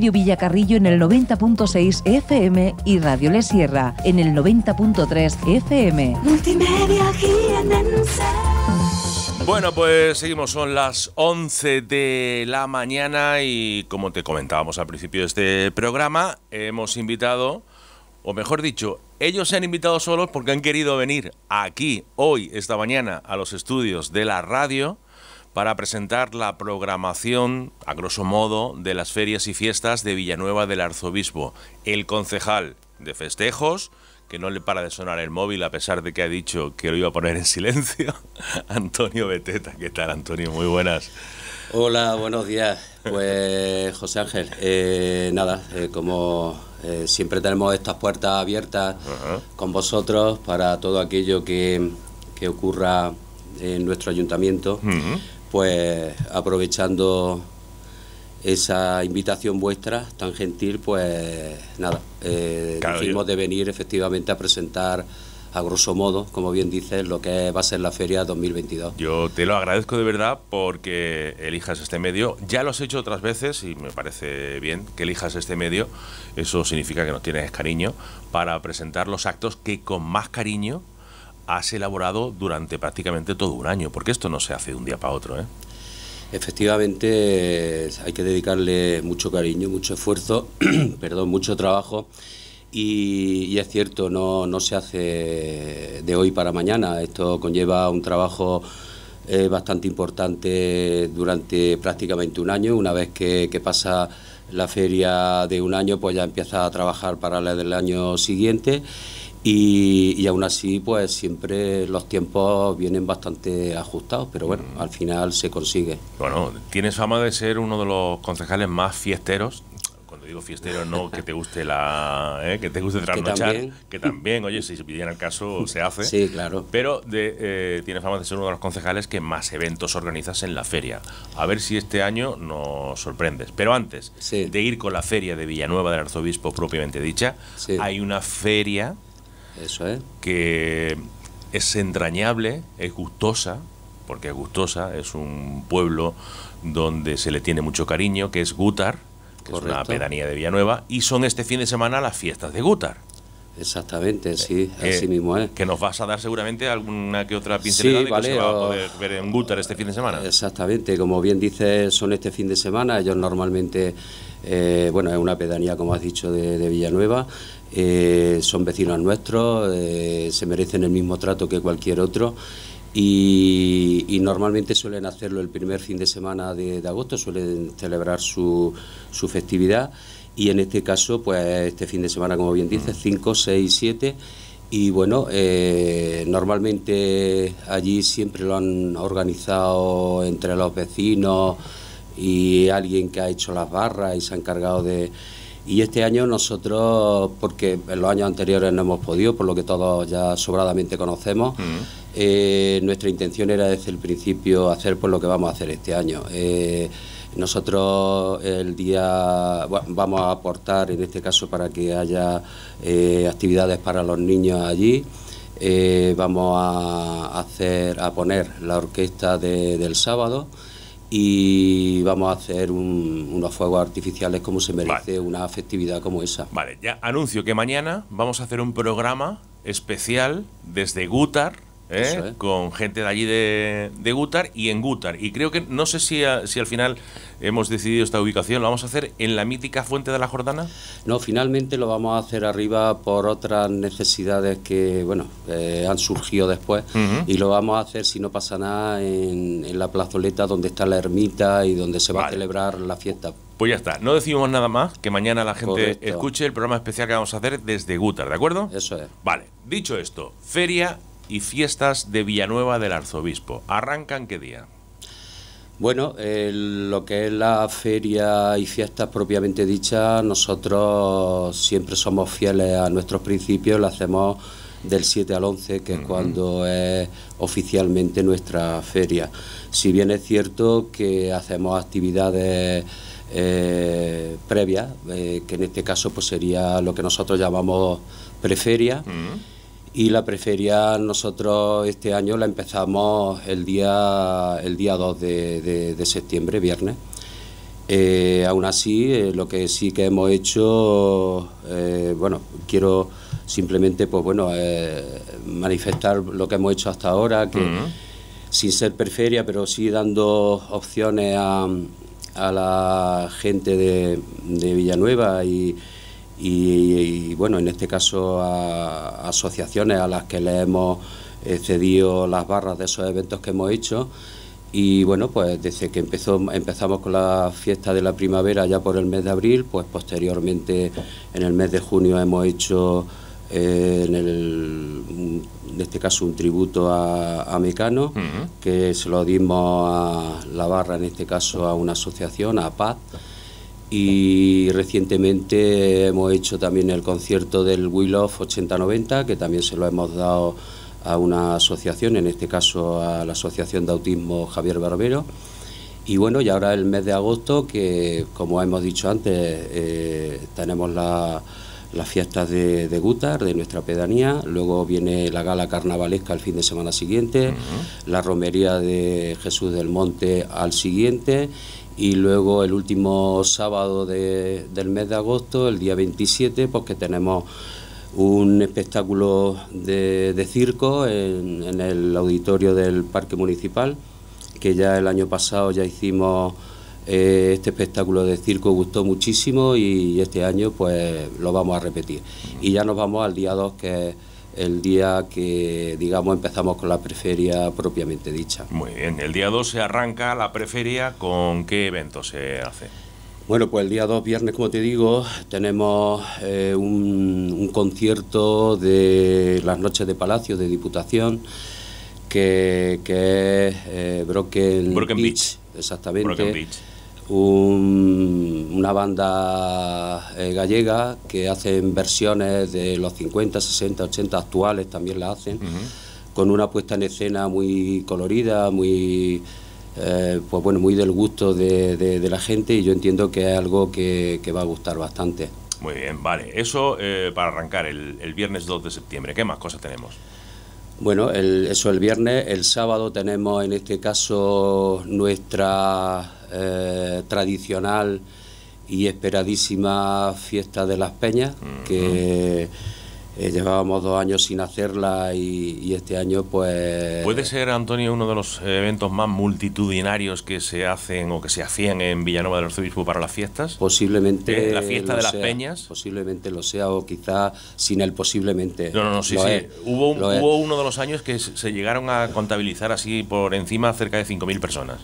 Radio Villacarrillo en el 90.6 FM y Radio Le Sierra en el 90.3 FM. Multimedia bueno, pues seguimos, son las 11 de la mañana y como te comentábamos al principio de este programa, hemos invitado, o mejor dicho, ellos se han invitado solos porque han querido venir aquí, hoy, esta mañana, a los estudios de la radio para presentar la programación, a grosso modo, de las ferias y fiestas de Villanueva del Arzobispo. El concejal de festejos, que no le para de sonar el móvil a pesar de que ha dicho que lo iba a poner en silencio, Antonio Beteta. ¿Qué tal, Antonio? Muy buenas. Hola, buenos días. Pues José Ángel, eh, nada, eh, como eh, siempre tenemos estas puertas abiertas con vosotros para todo aquello que, ocurra en nuestro ayuntamiento pues aprovechando esa invitación vuestra tan gentil, pues nada, eh, de venir efectivamente a presentar a grosso modo, como bien dices, lo que va a ser la feria 2022. Yo te lo agradezco de verdad porque elijas este medio. Ya lo has hecho otras veces y me parece bien que elijas este medio. Eso significa que nos tienes cariño para presentar los actos que con más cariño has elaborado durante prácticamente todo un año, porque esto no se hace de un día para otro. ¿eh? Efectivamente, hay que dedicarle mucho cariño, mucho esfuerzo, perdón, mucho trabajo. Y, es cierto, no, se hace de hoy para mañana. Esto conlleva un trabajo eh, bastante importante durante prácticamente un año. Una vez que, que, pasa la feria de un año, pues ya empieza a trabajar para la del año siguiente. Y, aún así, pues siempre los tiempos vienen bastante ajustados, pero bueno, mm. al final se consigue. Bueno, tienes fama de ser uno de los concejales más fiesteros. Cuando digo fiestero, no que te guste la, ¿eh? que te guste trasnochar, que, que también, oye, si se pidiera el caso, se hace. Sí, claro. Pero eh, tienes fama de ser uno de los concejales que más eventos organizas en la feria. A ver si este año nos sorprendes. Pero antes de ir con la feria de Villanueva del Arzobispo propiamente dicha, hay una feria eso es. Que es entrañable, es gustosa, porque es gustosa, es un pueblo donde se le tiene mucho cariño, que es Gutar, que es una pedanía de Villanueva, y son este fin de semana las fiestas de Gutar. Exactamente, sí, eh, así eh, mismo es. Que nos vas a dar seguramente alguna que otra pincelada que se va a poder ver en Gutar este fin de semana. Exactamente, como bien dices, son este fin de semana, ellos normalmente, eh, bueno, es una pedanía, como has dicho, de Villanueva, eh, son vecinos nuestros, eh, se merecen el mismo trato que cualquier otro. Y, normalmente suelen hacerlo el primer fin de semana de, agosto, suelen celebrar su, festividad y en este caso, pues este fin de semana, como bien dices, 5, 6, 7 y bueno, eh, normalmente allí siempre lo han organizado entre los vecinos y alguien que ha hecho las barras y se ha encargado de y este año nosotros, porque en los años anteriores no hemos podido, por lo que todos ya sobradamente conocemos, eh, nuestra intención era desde el principio hacer por pues, lo que vamos a hacer este año. Eh, nosotros el día vamos a aportar en este caso para que haya eh, actividades para los niños allí. vamos a hacer a poner la orquesta del sábado y vamos a hacer unos fuegos artificiales como se merece una festividad como esa. Vale, ya anuncio que mañana vamos a hacer un programa especial desde Gutar ¿eh? con gente de allí de, de Gutar y en Gutar. Y creo que, no sé si, al final hemos decidido esta ubicación, ¿lo vamos a hacer en la mítica Fuente de la Jordana? No, finalmente lo vamos a hacer arriba por otras necesidades que, bueno, eh, han surgido después. Y lo vamos a hacer, si no pasa nada, en, la plazoleta donde está la ermita y donde se va a celebrar la fiesta. Pues ya está, no decimos nada más, que mañana la gente escuche el programa especial que vamos a hacer desde Gutar, ¿de acuerdo? Eso es. Vale, dicho esto, feria y fiestas de Villanueva del Arzobispo. ¿Arrancan qué día? Bueno, lo que es la feria y fiestas propiamente dicha, nosotros siempre somos fieles a nuestros principios, lo hacemos del 7 al 11, que es cuando es oficialmente nuestra feria. Si bien es cierto que hacemos actividades eh, previas, eh, que en este caso pues sería lo que nosotros llamamos preferia y la preferia nosotros este año la empezamos el día, el día 2 de, septiembre, viernes. Eh, aún así, eh, lo que sí que hemos hecho, eh, bueno, quiero simplemente, pues bueno, manifestar lo que hemos hecho hasta ahora, que sin ser preferia, pero sí dando opciones a, a la gente de, de Villanueva y, y, bueno, en este caso a, asociaciones a las que le hemos eh, cedido las barras de esos eventos que hemos hecho. Y bueno, pues desde que empezó, empezamos con la fiesta de la primavera ya por el mes de abril, pues posteriormente en el mes de junio hemos hecho eh, en, el, en este caso un tributo a, Mecano, que se lo dimos a la barra, en este caso a una asociación, a paz y recientemente hemos hecho también el concierto del Will of que también se lo hemos dado a una asociación, en este caso a la Asociación de Autismo Javier Barbero. Y bueno, y ahora el mes de agosto, que como hemos dicho antes, eh, tenemos las fiestas de, de Gutar, de nuestra pedanía, luego viene la gala carnavalesca el fin de semana siguiente, la romería de Jesús del Monte al siguiente y luego el último sábado del mes de agosto, el día 27, porque pues tenemos un espectáculo de, circo en, el auditorio del Parque Municipal, que ya el año pasado ya hicimos eh, este espectáculo de circo, gustó muchísimo y, este año pues lo vamos a repetir. Y ya nos vamos al día 2, que es el día que, digamos, empezamos con la preferia propiamente dicha. Muy bien, el día 2 se arranca la preferia, ¿con qué evento se hace? Bueno, pues el día 2, viernes, como te digo, tenemos eh, un, concierto de las noches de Palacio de Diputación, que, que es eh, Broken, Beach, Beach. exactamente. Broken Beach una banda eh, gallega que hacen versiones de los 50, 60, 80 actuales, también la hacen, con una puesta en escena muy colorida, muy... Eh, pues bueno, muy del gusto de, la gente y yo entiendo que es algo que, va a gustar bastante. Muy bien, vale. Eso eh, para arrancar el, viernes 2 de septiembre. ¿Qué más cosas tenemos? Bueno, eso el viernes. El sábado tenemos en este caso nuestra eh, tradicional y esperadísima fiesta de las peñas, que eh, llevábamos dos años sin hacerla y, este año pues... ¿Puede ser, Antonio, uno de los eventos más multitudinarios que se hacen o que se hacían en Villanueva del Arzobispo para las fiestas? Posiblemente... Eh, ¿La fiesta de las peñas? Posiblemente lo sea o quizá sin el posiblemente. No, no, sí, sí. hubo, hubo uno de los años que se llegaron a contabilizar así por encima cerca de 5.000 personas.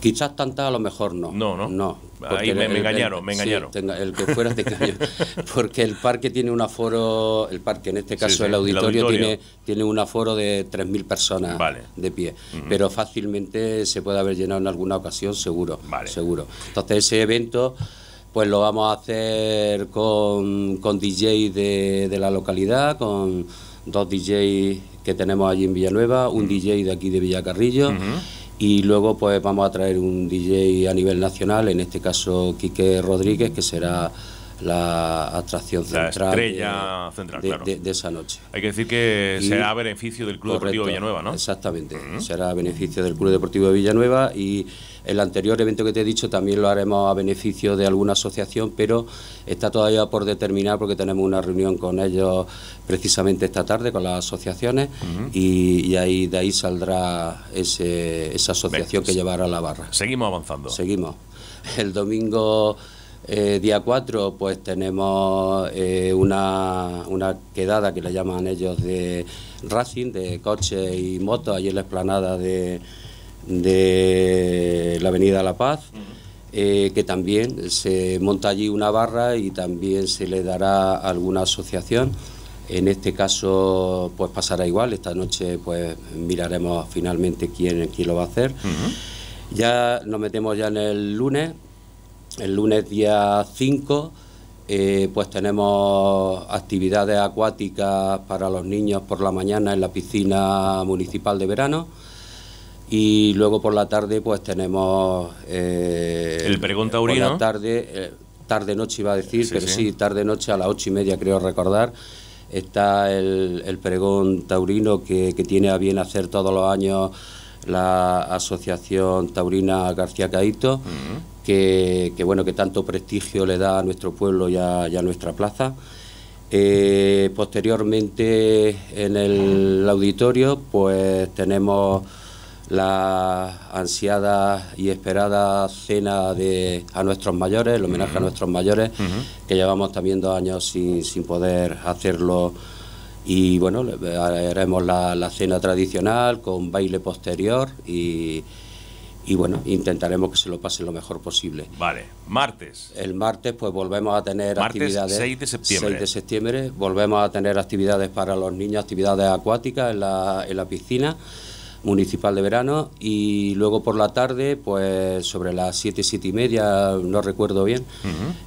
Quizás tantas a lo mejor no. No, no. Ahí me, engañaron, me engañaron. el que fuera te engañó. Porque el parque tiene un aforo, el parque en este caso el, auditorio, tiene, tiene un aforo de 3.000 personas de pie. Pero fácilmente se puede haber llenado en alguna ocasión, seguro. seguro. Entonces ese evento pues lo vamos a hacer con, con DJ de, la localidad, con dos DJs que tenemos allí en Villanueva, un DJ de aquí de Villacarrillo y luego pues vamos a traer un DJ a nivel nacional, en este caso Quique Rodríguez, que será la atracción central, de, esa noche. Hay que decir que será a beneficio del Club Deportivo Deportivo Villanueva, ¿no? Exactamente, será a beneficio del Club Deportivo de Villanueva y el anterior evento que te he dicho también lo haremos a beneficio de alguna asociación, pero está todavía por determinar porque tenemos una reunión con ellos precisamente esta tarde, con las asociaciones, y, ahí de ahí saldrá esa asociación que llevará la barra. Seguimos avanzando. Seguimos. El domingo... Eh, día 4 pues tenemos eh, una, quedada que le llaman ellos de racing, de coches y motos, ahí en la explanada de, de la Avenida La Paz, eh, que también se monta allí una barra y también se le dará alguna asociación. En este caso, pues pasará igual. Esta noche, pues miraremos finalmente quién, quién lo va a hacer. Ya nos metemos ya en el lunes, el lunes día 5. Eh, pues tenemos actividades acuáticas para los niños por la mañana en la piscina municipal de verano. Y luego por la tarde, pues tenemos. Eh, el pregón taurino. Por la tarde, eh, tarde-noche iba a decir, pero sí, tarde-noche a las ocho y media, creo recordar. Está el, el pregón taurino que, tiene a bien hacer todos los años la Asociación Taurina García Caíto, que, bueno, que tanto prestigio le da a nuestro pueblo y a, nuestra plaza. Eh, posteriormente en el auditorio pues tenemos la ansiada y esperada cena de a nuestros mayores, el homenaje a nuestros mayores, que llevamos también dos años sin, poder hacerlo. Y bueno, haremos la, la cena tradicional con baile posterior y, y bueno, intentaremos que se lo pasen lo mejor posible. Vale, martes. El martes pues volvemos a tener martes, actividades. 6 de septiembre. 6 de septiembre, volvemos a tener actividades para los niños, actividades acuáticas en la, en la piscina municipal de verano y luego por la tarde, pues sobre las 7, 7 y media, no recuerdo bien,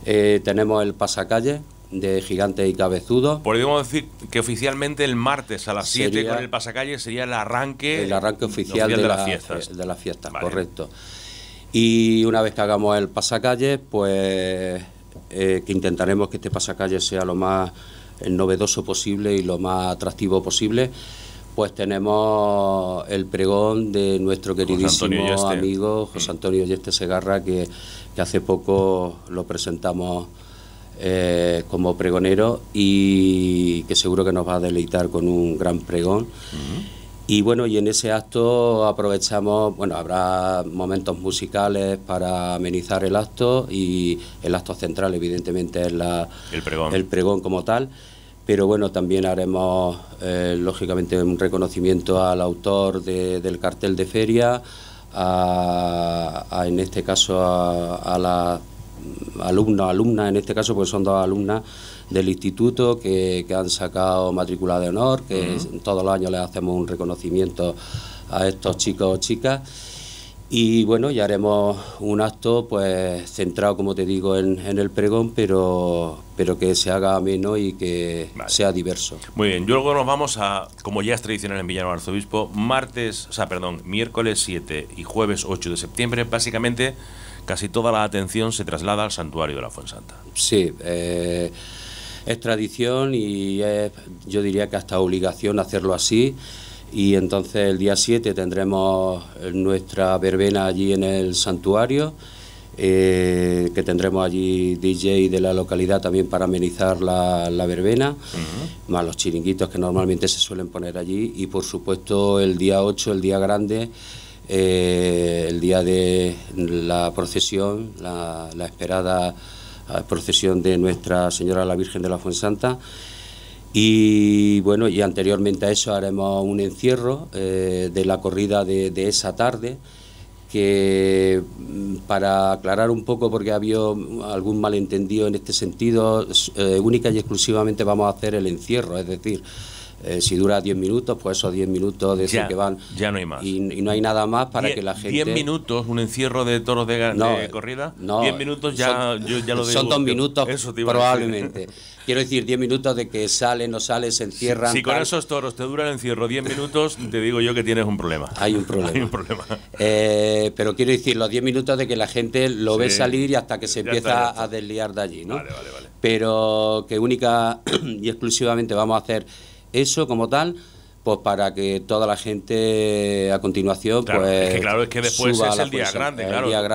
eh, tenemos el pasacalle de gigantes y cabezudos... Podríamos decir que oficialmente el martes a las 7 con el pasacalle sería el arranque, el arranque oficial, de, de, las fiestas. De la fiesta correcto. Y una vez que hagamos el pasacalle, pues eh, que intentaremos que este pasacalle sea lo más novedoso posible y lo más atractivo posible pues tenemos el pregón de nuestro queridísimo amigo José mm. Antonio Yeste Segarra, que, hace poco lo presentamos eh, como pregonero y que seguro que nos va a deleitar con un gran pregón. Mm. Y bueno, y en ese acto aprovechamos, bueno, habrá momentos musicales para amenizar el acto y el acto central evidentemente es la, el pregón como tal pero bueno, también haremos eh, lógicamente un reconocimiento al autor del cartel de feria, a, en este caso a, a la alumnos, alumnas, en este caso, pues son dos alumnas del instituto que, han sacado matrícula de honor, que todos los años les hacemos un reconocimiento a estos chicos o chicas y bueno, ya haremos un acto pues centrado, como te digo, en, el pregón, pero, pero que se haga ameno y que sea diverso. Muy bien, luego nos vamos a, como ya es tradicional en Villano Arzobispo, martes, o perdón, miércoles 7 y jueves 8 de septiembre, básicamente casi toda la atención se traslada al santuario de la Fuensanta. Sí, eh, es tradición y yo diría que hasta obligación hacerlo así y entonces el día 7 tendremos nuestra verbena allí en el santuario, eh, que tendremos allí DJ de la localidad también para amenizar la, verbena, más los chiringuitos que normalmente se suelen poner allí y por supuesto el día 8, el día grande. Eh, el día de la procesión, la, la esperada eh, procesión de Nuestra Señora la Virgen de la Fuensanta. Y bueno, y anteriormente a eso haremos un encierro eh, de la corrida de, esa tarde, que mm, para aclarar un poco, porque ha habido algún malentendido en este sentido, eh, única y exclusivamente vamos a hacer el encierro, es decir, eh, si dura 10 minutos, pues esos 10 minutos de que van. Ya no hay más. Y, no hay nada más para que la gente. ¿10 minutos? ¿Un encierro de toros de, eh, corrida? No. ¿10 minutos ya, lo digo, Son dos minutos, probablemente. Quiero decir, 10 minutos de que sale, no sale, se encierran. Si, con esos toros te dura el encierro 10 minutos, te digo yo que tienes un problema. Hay un problema. Eh, pero quiero decir, los 10 minutos de que la gente lo ve salir y hasta que se empieza a desliar de allí, ¿no? Vale, vale, vale. Pero que única y exclusivamente vamos a hacer eso como tal pues, para que toda la gente a continuación claro, pues es que pues, claro es que después es el día grande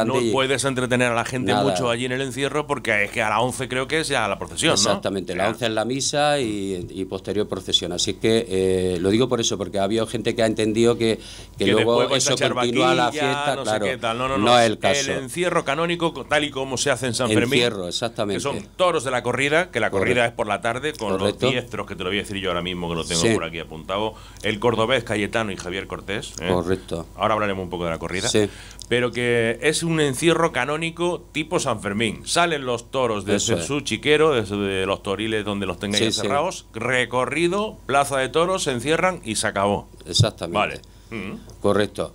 no puedes entretener a la gente mucho allí en el encierro porque es que a las 11 creo que es ya la procesión exactamente ¿no? a las 11 es la misa y, posterior procesión así que eh, lo digo por eso porque ha habido gente que ha entendido que, luego eso continúa la fiesta no claro No, es el caso el encierro canónico tal y como se hace en San Fermín exactamente que son toros de la corrida que la corrida es por la tarde con los diestros que te lo voy a decir yo ahora mismo que lo tengo por aquí apuntado el cordobés Cayetano y Javier Cortés. ¿eh? Correcto. Ahora hablaremos un poco de la corrida. Sí. Pero que es un encierro canónico tipo San Fermín. Salen los toros desde su chiquero, desde los toriles donde los tengáis encerrados... recorrido, plaza de toros, se encierran y se acabó. Exactamente. Vale. Mm. Mm. Correcto.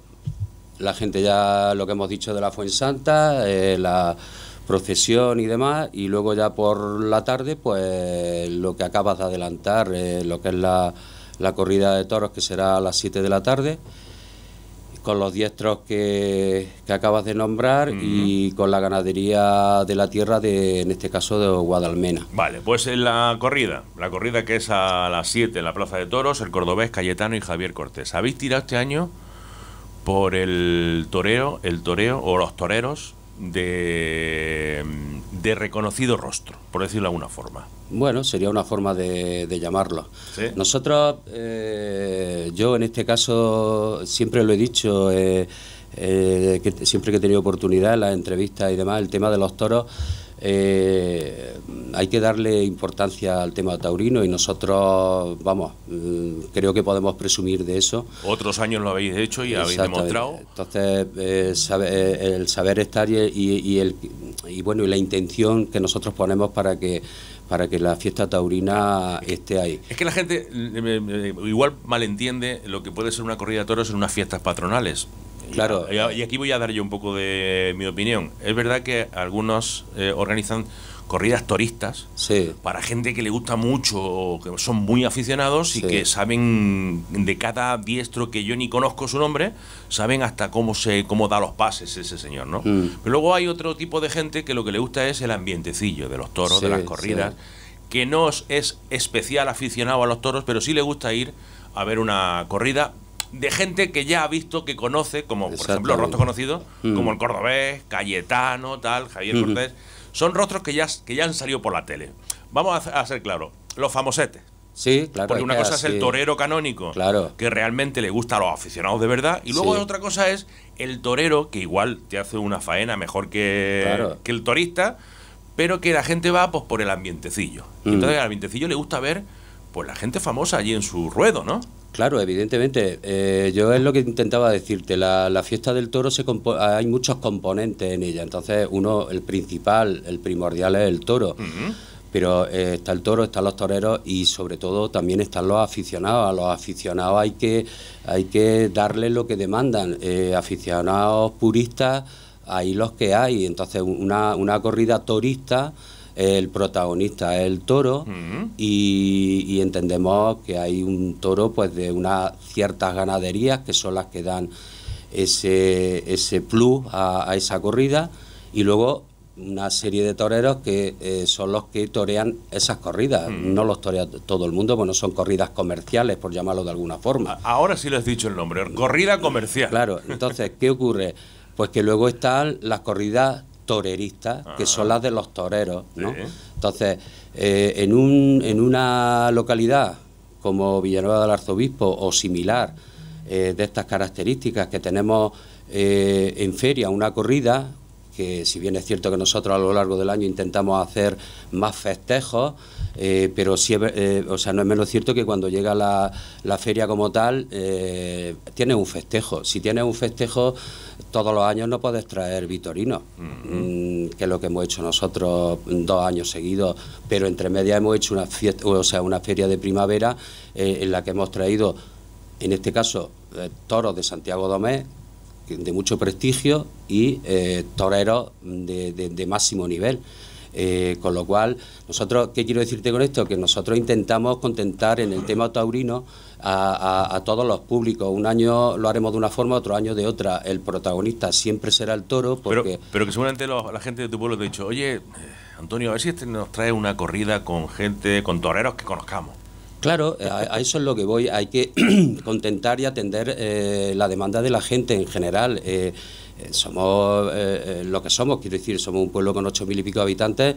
La gente ya, lo que hemos dicho de la Fuensanta, eh, la procesión y demás, y luego ya por la tarde, pues lo que acabas de adelantar, eh, lo que es la la corrida de toros que será a las 7 de la tarde con los diestros que, que acabas de nombrar y con la ganadería de la tierra de, en este caso, de Guadalmena. Vale, pues en la corrida, la corrida que es a las 7 en la Plaza de Toros, el cordobés Cayetano y Javier Cortés. ¿Habéis tirado este año por el toreo, el toreo o los toreros de, de reconocido rostro, por decirlo de alguna forma? Bueno, sería una forma de, llamarlo. Nosotros, eh, yo en este caso siempre lo he dicho, eh, eh, siempre que he tenido oportunidad en las entrevistas y demás, el tema de los toros, hay que darle importancia al tema taurino y nosotros, vamos, mm, creo que podemos presumir de eso. Otros años lo habéis hecho y habéis demostrado. Entonces, el saber estar el, y, bueno, y la intención que nosotros ponemos para que para que la fiesta taurina esté ahí. Es que la gente eh, eh, eh, igual malentiende lo que puede ser una corrida de toros en unas fiestas patronales. Claro. Y, aquí voy a dar yo un poco de mi opinión. Es verdad que algunos organizan corridas toristas... para gente que le gusta mucho, que son muy aficionados y que saben de cada diestro que yo ni conozco su nombre, saben hasta cómo se cómo da los pases ese señor, ¿no? Mm. Pero luego hay otro tipo de gente que lo que le gusta es el ambientecillo de los toros, de las corridas, que no es especial aficionado a los toros, pero sí le gusta ir a ver una corrida de gente que ya ha visto, que conoce, como por ejemplo rostros conocidos, mm. como el cordobés, Cayetano, tal, Javier mm. Cortés son rostros que ya, que ya han salido por la tele. Vamos a, ser claros, los famosetes. Sí, claro. Porque una cosa es el torero canónico, claro. que realmente le gusta a los aficionados de verdad, y luego otra cosa es el torero, que igual te hace una faena mejor que, el torista, pero que la gente va pues, por el ambientecillo. Y mm. Entonces al ambientecillo le gusta ver pues la gente famosa allí en su ruedo, ¿no? Claro, evidentemente. Eh, yo es lo que intentaba decirte. La, fiesta del toro se hay muchos componentes en ella. Entonces, uno, el principal, el primordial es el toro. Pero eh, está el toro, están los toreros y sobre todo también están los aficionados. A los aficionados hay que, hay que darle lo que demandan. Eh, aficionados puristas, ahí los que hay. Entonces, una, una corrida torista el protagonista es el toro y, entendemos que hay un toro pues de unas ciertas ganaderías que son las que dan ese, ese plus a, esa corrida y luego una serie de toreros que eh, son los que torean esas corridas. No los torea todo el mundo, bueno, son corridas comerciales, por llamarlo de alguna forma. Ahora sí les he dicho el nombre, corrida comercial. Claro, entonces, ¿qué ocurre? Pues que luego están las corridas toreristas, que son ah. las de los toreros. ¿no? Entonces, eh, en, un, en una localidad como Villanueva del Arzobispo o similar, eh, de estas características, que tenemos eh, en feria una corrida, que si bien es cierto que nosotros a lo largo del año intentamos hacer más festejos, eh, pero eh, o sea, no es menos cierto que cuando llega la, la feria como tal, eh, tienes un festejo. Si tienes un festejo, todos los años no puedes traer vitorino, mm, que es lo que hemos hecho nosotros dos años seguidos, pero entre medias hemos hecho una, o sea, una feria de primavera eh, en la que hemos traído, en este caso, toros de Santiago Domé, de mucho prestigio y eh, toreros de, máximo nivel. Eh, con lo cual, nosotros, ¿qué quiero decirte con esto? Que nosotros intentamos contentar en el tema taurino a, todos los públicos. Un año lo haremos de una forma, otro año de otra. El protagonista siempre será el toro. Porque... Pero, que seguramente la gente de tu pueblo te ha dicho, oye, eh, Antonio, a ver si este nos trae una corrida con gente, con toreros que conozcamos. Claro, a, eso es lo que voy. Hay que contentar y atender eh, la demanda de la gente en general. Eh, eh, somos eh, eh, lo que somos, quiero decir, somos un pueblo con ocho mil y pico habitantes,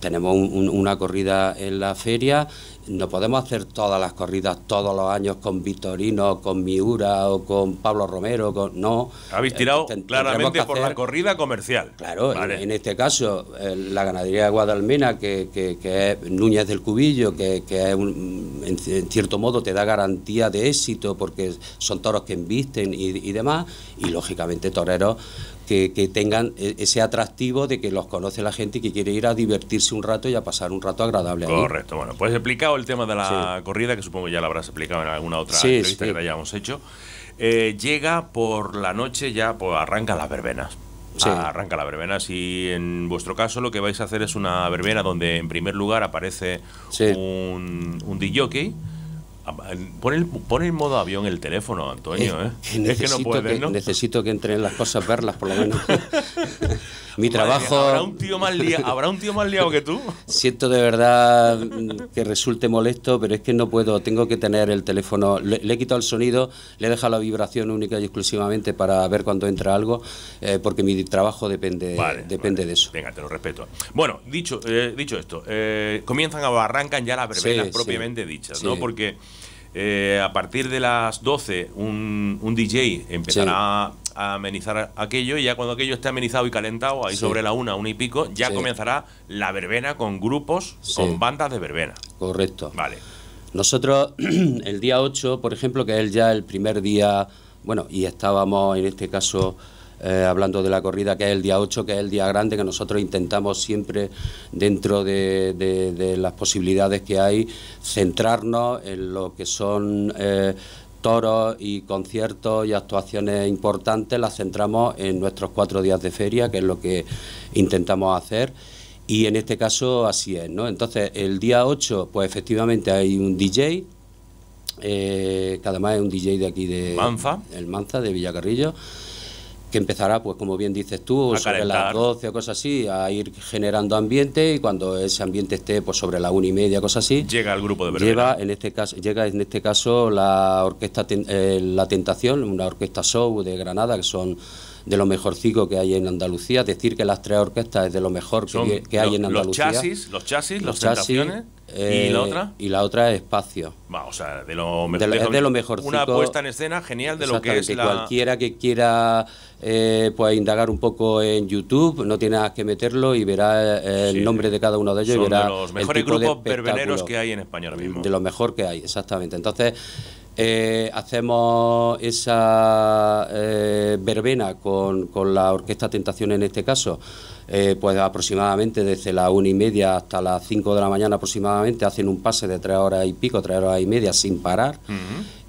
tenemos una corrida en la feria, no podemos hacer todas las corridas todos los años con Victorino, con Miura o con Pablo Romero, no. Habéis tirado claramente por la corrida comercial. Claro, en, este caso, la ganadería de Guadalmena, que, que, es Núñez del Cubillo, que, es en, cierto modo te da garantía de éxito porque son toros que invisten y demás, y lógicamente toreros que, tengan e, ese atractivo de que los conoce la gente y que quiere ir a divertirse un rato y a pasar un rato agradable. Correcto, bueno, pues explicado el tema de la corrida, que supongo ya la habrás explicado en alguna otra entrevista que hayamos hecho. Eh, llega por la noche, ya pues, arranca las verbenas. Sí. arranca la verbena. y en vuestro caso lo que vais a hacer es una verbena donde en primer lugar aparece un, un DJ Pon el, pon modo avión el teléfono, Antonio. ¿eh? es que no puede, ¿no? Necesito que entren las cosas, verlas por lo menos. Mi trabajo. ¿habrá un, tío más ¿Habrá un tío más liado que tú? Siento de verdad que resulte molesto, pero es que no puedo. Tengo que tener el teléfono. Le, he quitado el sonido, le he dejado la vibración única y exclusivamente para ver cuando entra algo, eh, porque mi trabajo depende, depende de eso. Venga, te lo respeto. Bueno, dicho, eh, dicho esto, eh, comienzan a arrancan ya las verbenas propiamente dichas, ¿no? Porque eh, a partir de las 12, un, un DJ empezará a amenizar aquello y ya cuando aquello esté amenizado y calentado, ahí sobre la una, una y pico, ya comenzará la verbena con grupos, con bandas de verbena. Correcto. Vale. Nosotros, el día 8, por ejemplo, que es ya el primer día, bueno, y estábamos en este caso eh, hablando de la corrida, que es el día 8, que es el día grande, que nosotros intentamos siempre, dentro de, las posibilidades que hay, centrarnos en lo que son... Eh, toros y conciertos y actuaciones importantes las centramos en nuestros cuatro días de feria, que es lo que intentamos hacer. Y en este caso así es, ¿no? Entonces, el día 8, pues efectivamente hay un DJ, eh, que además es un DJ de aquí de... manza El Manza, de Villacarrillo que empezará, pues como bien dices tú, a sobre las 12 o cosas así, a ir generando ambiente y cuando ese ambiente esté pues sobre la una y media, cosas así. Llega el grupo de verdad. Lleva, en este caso, llega en este caso la orquesta eh, La Tentación, una orquesta show de Granada, que son de lo mejorcico que hay en Andalucía. Decir que las tres orquestas es de lo mejor que, hay en Andalucía. Los chasis, los chasis, los, chasis, ¿Y la otra? Eh, y la otra es espacio. Va, o sea, de lo mejor. es Una puesta en escena genial de lo que es la... Cualquiera que quiera eh, pues indagar un poco en YouTube, no tiene que meterlo y verá eh, el nombre de cada uno de ellos De los mejores grupos verbeneros que hay en España ahora mismo. De lo mejor que hay, exactamente. Entonces eh, hacemos esa eh, verbena con, con, la Orquesta Tentación en este caso, eh, pues aproximadamente desde las una y media hasta las 5 de la mañana aproximadamente, hacen un pase de tres horas y pico, tres horas y media sin parar.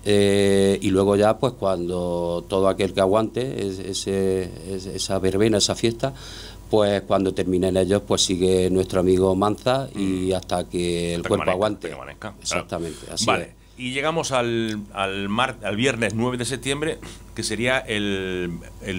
y luego ya pues cuando todo aquel que aguante esa verbena, esa fiesta, pues cuando terminen ellos, pues sigue nuestro amigo Manza y mm. hasta que el cuerpo aguante. Exactamente. Así y llegamos al, al viernes 9 de septiembre, que sería el,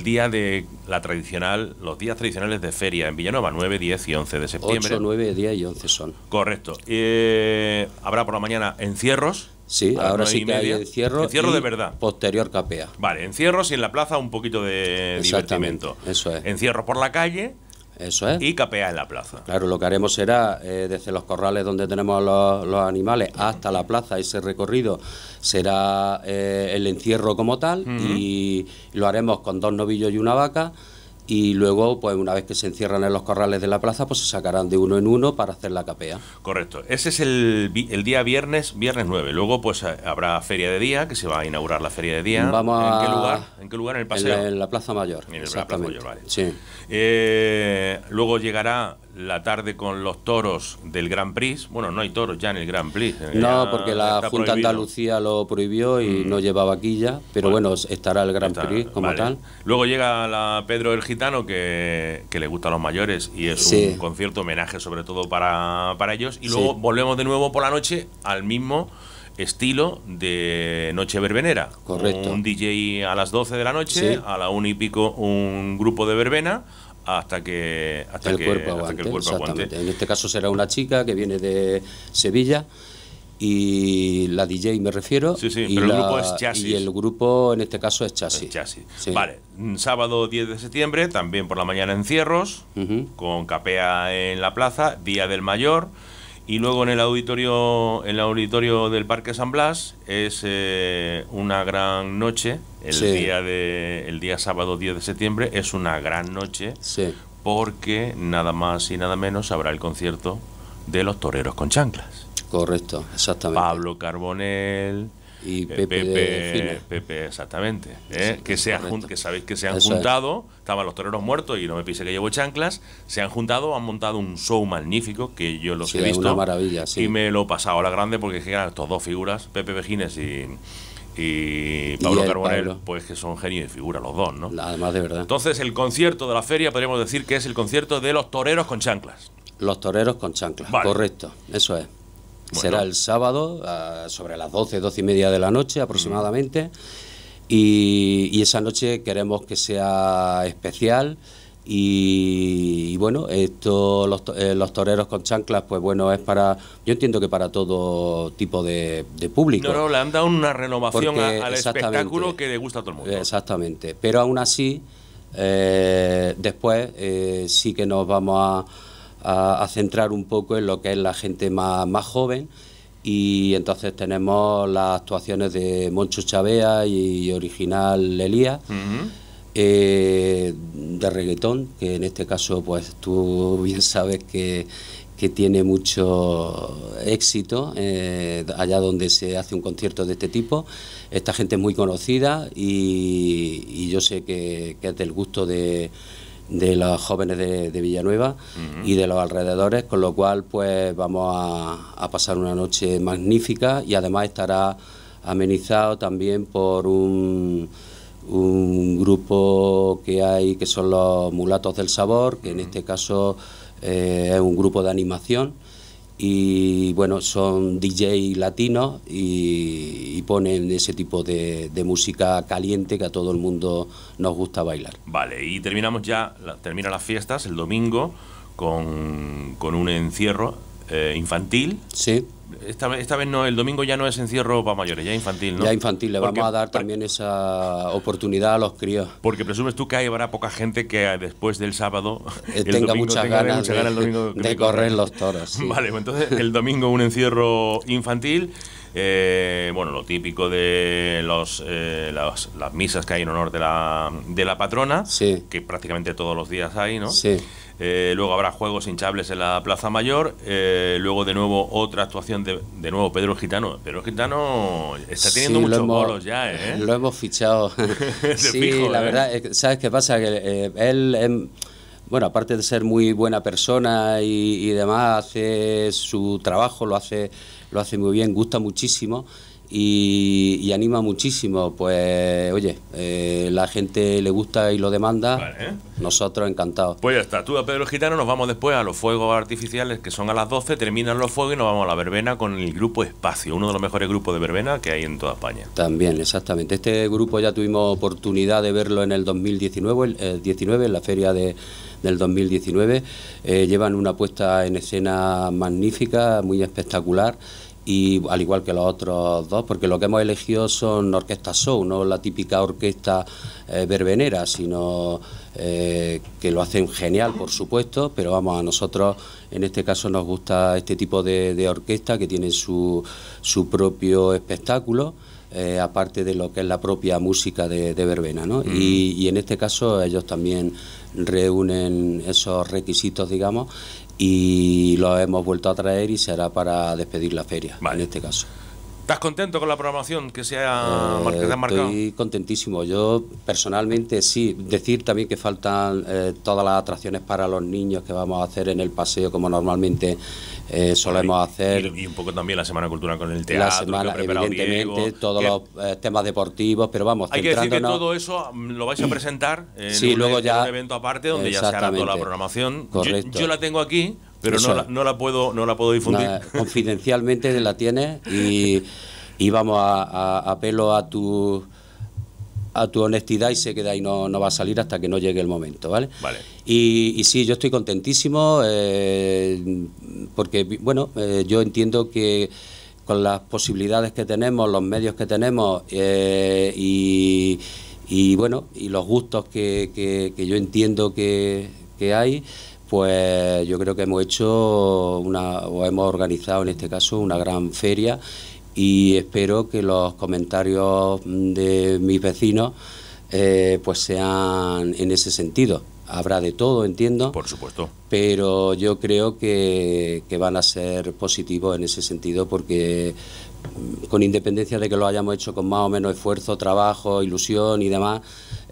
día de la tradicional, los días tradicionales de feria en Villanova, 9, 10 y 11 de septiembre. 8, 9, 10 y 11 son. Correcto. Eh, habrá por la mañana encierros. Sí, ahora sí que hay encierro. Encierro de verdad. Posterior capea. Vale, encierros y en la plaza un poquito de divertimento. Eso es. Encierro por la calle eso Y capea en la plaza. Claro, lo que haremos será eh, desde los corrales donde tenemos los, los, animales hasta la plaza, ese recorrido será eh, el encierro como tal y lo haremos con dos novillos y una vaca y luego, pues una vez que se encierran en los corrales de la plaza, pues se sacarán de uno en uno para hacer la capea. Correcto. Ese es el, el día viernes, viernes 9. Luego, pues eh, habrá feria de día, que se va a inaugurar la feria de día. Vamos ¿En qué lugar? ¿En qué lugar? En el paseo. En la, Plaza Mayor. En la Plaza Mayor, vale. Sí. Eh, luego llegará la tarde con los toros del Gran Prix. Bueno, no hay toros ya en el Gran Prix. Eh, no, porque la Junta de Andalucía lo prohibió y mm. no llevaba quilla pero bueno, estará el Gran Prix como tal. Luego llega la Pedro el Gitano, que, le gusta a los mayores y es un concierto homenaje sobre todo para, ellos. Y luego volvemos de nuevo por la noche al mismo estilo de Noche Verbenera. Correcto. Un DJ a las 12 de la noche, a la 1 y pico un grupo de verbena hasta que hasta el que, cuerpo aguante, En este caso será una chica que viene de Sevilla y la DJ me refiero. Sí, sí, y pero el grupo es Chassis Y el grupo en este caso es Chassis Es Vale, mm, sábado 10 de septiembre, también por la mañana encierros, con capea en la plaza, Día del Mayor. Y luego en el auditorio, en el auditorio del Parque San Blas es eh, una gran noche. El, día de, el día sábado 10 de septiembre es una gran noche sí. porque nada más y nada menos habrá el concierto de los toreros con chanclas. Correcto, exactamente. Pablo Carbonel, y eh, Pepe, Pepe, Pepe exactamente, ¿eh? que se que sabéis que se han juntado, estaban los toreros muertos y no me pise que llevo chanclas, se han juntado, han montado un show magnífico que yo lo he visto una maravilla, y me lo he pasado a la grande porque eran estas dos figuras, Pepe Vejines y Pablo pues que son genios de figura los dos, ¿no? Además de verdad. Entonces el concierto de la feria podríamos decir que es el concierto de los toreros con chanclas. Los toreros con chanclas, correcto, eso es. Será el sábado, sobre las 12, 12 y media de la noche aproximadamente. Y, esa noche queremos que sea especial. Y, bueno, esto, eh, los, toreros con chanclas, pues bueno, es para, yo entiendo que para todo tipo de, público. No, le han dado una renovación al espectáculo que le gusta a todo el mundo. Exactamente, pero aún así, eh, después eh, sí que nos vamos a a, centrar un poco en lo que es la gente más, más joven y entonces tenemos las actuaciones de Moncho Chavea y Original Elías. Eh, de reggaetón, que en este caso pues tú bien sabes que, que tiene mucho éxito eh, allá donde se hace un concierto de este tipo. Esta gente es muy conocida y, yo sé que, que es del gusto de, de los jóvenes de, Villanueva y de los alrededores, con lo cual pues vamos a, pasar una noche magnífica y además estará amenizado también por un, grupo que hay que son los mulatos del sabor, que en este caso eh, es un grupo de animación y bueno, son DJ latinos y, ponen ese tipo de, música caliente que a todo el mundo nos gusta bailar. Vale, y terminamos ya, la, termina las fiestas el domingo con, un encierro eh, infantil. Sí esta, vez no, el domingo ya no es encierro para mayores, ya infantil, ¿no? Ya infantil, le vamos a dar también esa oportunidad a los críos. Porque presumes tú que habrá poca gente que eh, después del sábado eh, tenga muchas tenga ganas, de, correr los toros. Vale, pues entonces el domingo un encierro infantil. Eh, bueno, lo típico de los, las, misas que hay en honor de la, de la patrona, que prácticamente todos los días hay, ¿no? Sí. luego habrá juegos hinchables en la Plaza Mayor, luego de nuevo otra actuación de, nuevo Pedro Gitano. Pedro Gitano está teniendo muchos bolos ya, ¿eh? Lo hemos fichado. sí, la ¿eh? verdad, ¿sabes qué pasa? Que eh, él, em, bueno, aparte de ser muy buena persona y, y demás, hace su trabajo, lo hace, lo hace muy bien, gusta muchísimo y, anima muchísimo. Pues, oye, eh, la gente le gusta y lo demanda. Nosotros encantados. Pues ya está, tú a Pedro Gitano, nos vamos después a los fuegos artificiales que son a las 12, terminan los fuegos y nos vamos a la verbena con el grupo Espacio, uno de los mejores grupos de verbena que hay en toda España. También, exactamente. Este grupo ya tuvimos oportunidad de verlo en el 2019, 19, eh, en la feria de, del 2019. Eh, llevan una puesta en escena magnífica, muy espectacular y al igual que los otros dos, porque lo que hemos elegido son orquestas show, no la típica orquesta eh, verbenera, sino eh, que lo hacen genial, por supuesto, pero vamos, a nosotros en este caso nos gusta este tipo de, orquesta que tiene su, propio espectáculo. Eh, aparte de lo que es la propia música de, de verbena, ¿no? Mm. y en este caso ellos también reúnen esos requisitos, digamos, y lo hemos vuelto a traer y será para despedir la feria, en este caso. ¿Estás contento con la programación que eh, se ha, marcado? Estoy contentísimo. Yo personalmente sí. Decir también que faltan eh, todas las atracciones para los niños que vamos a hacer en el paseo, como normalmente eh, solemos hacer. Y, un poco también la Semana Cultural con el teatro. La semana, evidentemente, todos los eh, temas deportivos, pero vamos, Hay que decir que todo eso mm, lo vais a presentar en, e-, un, evento aparte donde ya se hará toda la programación. Yo, la tengo aquí, pero no la, puedo no la puedo difundir. confidencialmente la tienes y, vamos a, a apelo a tu a tu honestidad y sé que de ahí no, va a salir hasta que no llegue el momento, ¿vale? Y, sí, yo estoy contentísimo eh, porque, bueno, eh, yo entiendo que con las posibilidades que tenemos, los medios que tenemos eh, y, bueno, y los gustos que, yo entiendo que, que hay, pues yo creo que hemos hecho una, o hemos organizado en este caso una gran feria y espero que los comentarios de mis vecinos eh, pues sean en ese sentido. Habrá de todo, entiendo. Por supuesto. Pero yo creo que, van a ser positivos en ese sentido porque mm, con independencia de que lo hayamos hecho con más o menos esfuerzo, trabajo, ilusión y demás,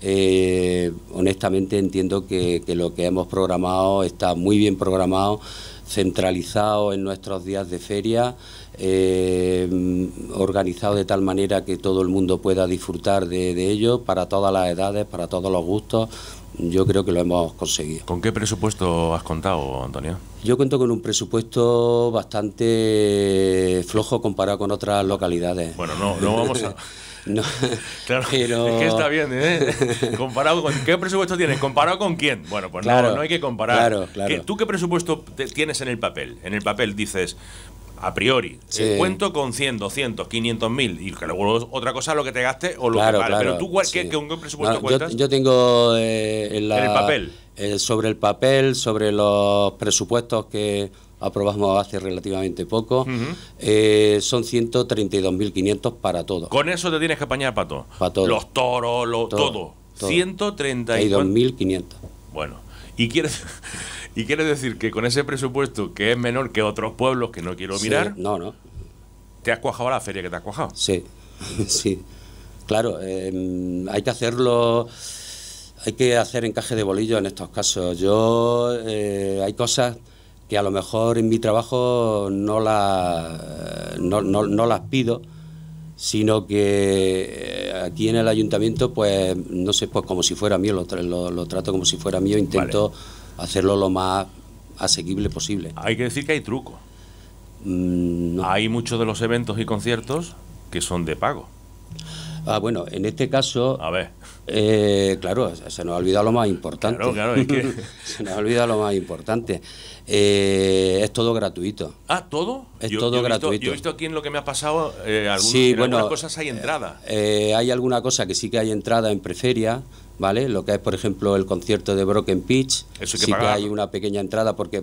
eh, honestamente entiendo que, que, lo que hemos programado está muy bien programado, centralizado en nuestros días de feria eh, organizado de tal manera que todo el mundo pueda disfrutar de, ello, para todas las edades, para todos los gustos. Yo creo que lo hemos conseguido. ¿Con qué presupuesto has contado, Antonio? Yo cuento con un presupuesto bastante flojo comparado con otras localidades. Bueno, no, no vamos a... claro, es que está bien, ¿eh? Comparado con qué presupuesto tienes, comparado con quién. Bueno, pues claro, no, no hay que comparar. ¿Tú qué presupuesto tienes en el papel? En el papel dices, a priori. Cuento con 100, 200, 500 mil. Y luego otra cosa lo que te gastes o lo que vale. Claro, Pero tú, ¿cuál, qué, presupuesto cuentas? Yo, tengo eh, en el papel. Eh, sobre el papel, sobre los presupuestos que aprobamos hace relativamente poco, eh, son 132.500 para todo. Con eso te tienes que apañar para todo. Para todo. Los toros, lo, todo. 132.500. Bueno, y quieres... Y quiere decir que con ese presupuesto, que es menor que otros pueblos que no quiero mirar, no, no. ¿te has cuajado la feria que te has cuajado? Sí, sí. Claro, em, hay que hacerlo, hay que hacer encaje de bolillos en estos casos. Yo, eh, hay cosas que a lo mejor en mi trabajo no, la, eh, no, las pido, sino que eh, aquí en el ayuntamiento, pues, no sé, pues como si fuera mío, lo, trato como si fuera mío, intento hacerlo lo más asequible posible. Hay que decir que hay truco. Mm, hay muchos de los eventos y conciertos que son de pago. Ah, bueno, en este caso. A ver. Eh, claro, se nos ha olvidado lo más importante. Claro, claro, es que... se nos ha olvidado lo más importante. Eh, es todo gratuito. ¿Ah, todo? Es todo gratuito. yo he visto aquí en lo que me ha pasado, eh, algunas cosas hay entrada. Eh, hay alguna cosa que sí que hay entrada en preferia. ¿vale? Lo que es, por ejemplo, el concierto de Broken Pitch. que hay una pequeña entrada porque,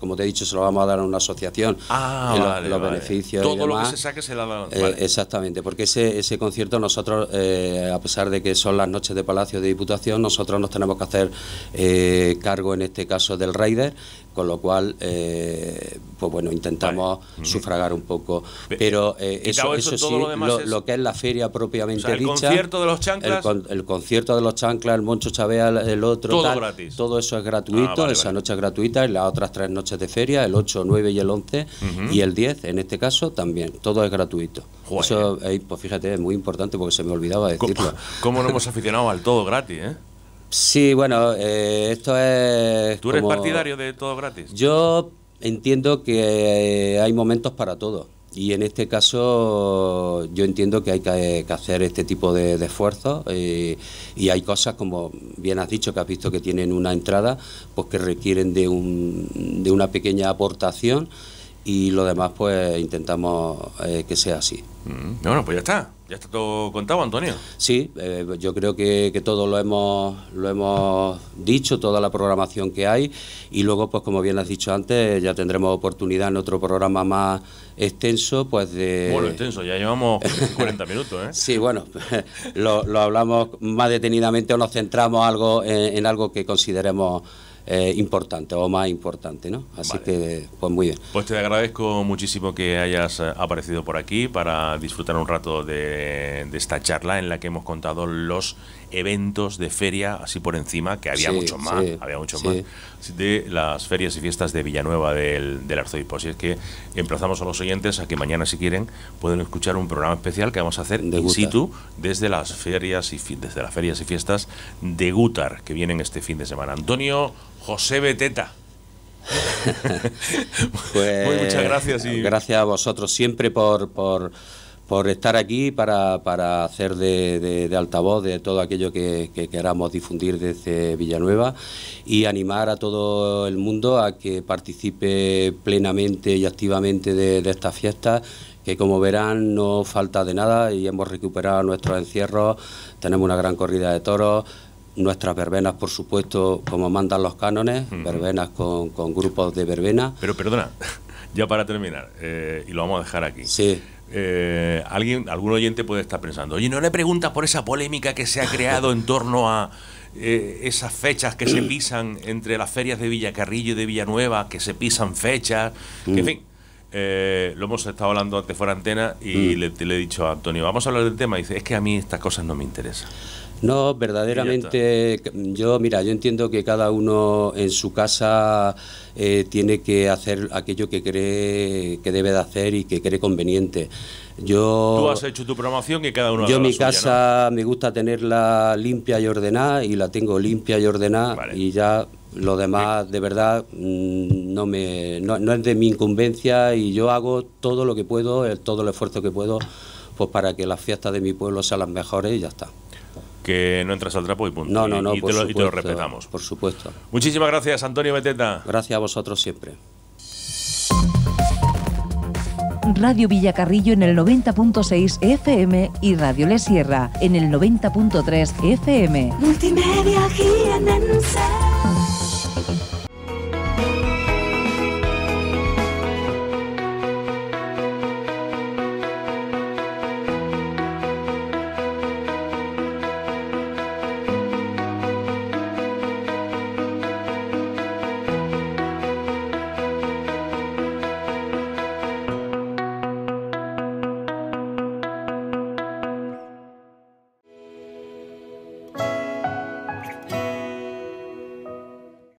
como te he dicho, se lo vamos a dar a una asociación. Ah, eh, los, beneficios. Todo y demás. lo que se saque se la eh, va. Exactamente, porque ese, ese concierto nosotros, eh, a pesar de que son las noches de Palacio de Diputación, nosotros nos tenemos que hacer cargo en este caso del Raider con lo cual, eh, pues bueno, intentamos sufragar un poco. Pero eh, eso, eso, sí, lo, que es la feria propiamente el dicha. El concierto de los chanclas. El, concierto de los chanclas, el Moncho Chabea, el otro. Todo gratis. Todo eso es gratuito, ah, esa noche es gratuita y las otras tres noches de feria, el 8, 9 y el 11 y el 10, en este caso también, todo es gratuito. Eso, pues fíjate, es muy importante porque se me olvidaba decirlo. ¿Cómo, cómo no hemos aficionado al todo gratis, eh? Sí, bueno, eh, esto es... ¿Tú eres partidario de todo gratis? Yo entiendo que eh, hay momentos para todo. Y en este caso yo entiendo que hay que, hacer este tipo de, esfuerzos eh, y hay cosas, como bien has dicho, que has visto que tienen una entrada, pues que requieren de, un, de una pequeña aportación y lo demás pues intentamos que sea así. No, mm, bueno, pues ya está. ¿Ya está todo contado, Antonio? Sí, eh, yo creo que, todo lo hemos, lo hemos dicho, toda la programación que hay. Y luego, pues como bien has dicho antes, ya tendremos oportunidad en otro programa más extenso, pues de... Bueno, extenso, ya llevamos 40 minutos, ¿eh? sí, bueno, lo, hablamos más detenidamente o nos centramos algo en algo que consideremos eh, importante o más importante, ¿no? Así que, pues muy bien. Pues te agradezco muchísimo que hayas eh, aparecido por aquí para disfrutar un rato de esta charla en la que hemos contado los eventos de feria, así por encima, que había mucho más, había mucho más, de las ferias y fiestas de Villanueva del, Arzobispo. Así es que emplazamos a los oyentes a que mañana, si quieren, pueden escuchar un programa especial que vamos a hacer in situ desde las ferias y desde las ferias y fiestas de Gutar, que vienen este fin de semana. Antonio José Beteta. muchas pues, gracias. Y... Gracias a vosotros siempre por por estar aquí para, para hacer de, de, altavoz de todo aquello que, queramos difundir desde Villanueva y animar a todo el mundo a que participe plenamente y activamente de, esta estas fiestas que como verán no falta de nada y hemos recuperado nuestros encierros, tenemos una gran corrida de toros, nuestras verbenas, por supuesto, como mandan los cánones, verbenas con, grupos de verbenas. Pero perdona, ya para terminar, eh, y lo vamos a dejar aquí. Sí. Eh, alguien, algún oyente puede estar pensando, oye, ¿no le preguntas por esa polémica que se ha creado en torno a eh, esas fechas que se mm. pisan entre las ferias de Villacarrillo y de Villanueva, que se pisan fechas, en mm. fin? Eh, lo hemos estado hablando antes fuera antena y mm. le, le, he dicho a Antonio, vamos a hablar del tema. Y dice, es que a mí estas cosas no me interesan. No, verdaderamente, yo, mira, yo entiendo que cada uno en su casa eh, tiene que hacer aquello que cree que debe de hacer y que cree conveniente. Yo, Tú has hecho tu promoción y cada uno. Yo mi casa me gusta tenerla limpia y ordenada y la tengo limpia y ordenada y ya lo demás de verdad mm, no me es de mi incumbencia y yo hago todo lo que puedo, eh, todo el esfuerzo que puedo, pues para que las fiestas de mi pueblo sean las mejores y ya está que no entras al trapo y punto. Y, te, lo, respetamos. Por supuesto. Muchísimas gracias, Antonio Beteta. Gracias a vosotros siempre. Radio Villacarrillo en el 90.6 FM y Radio Le Sierra en el 90.3 FM. Multimedia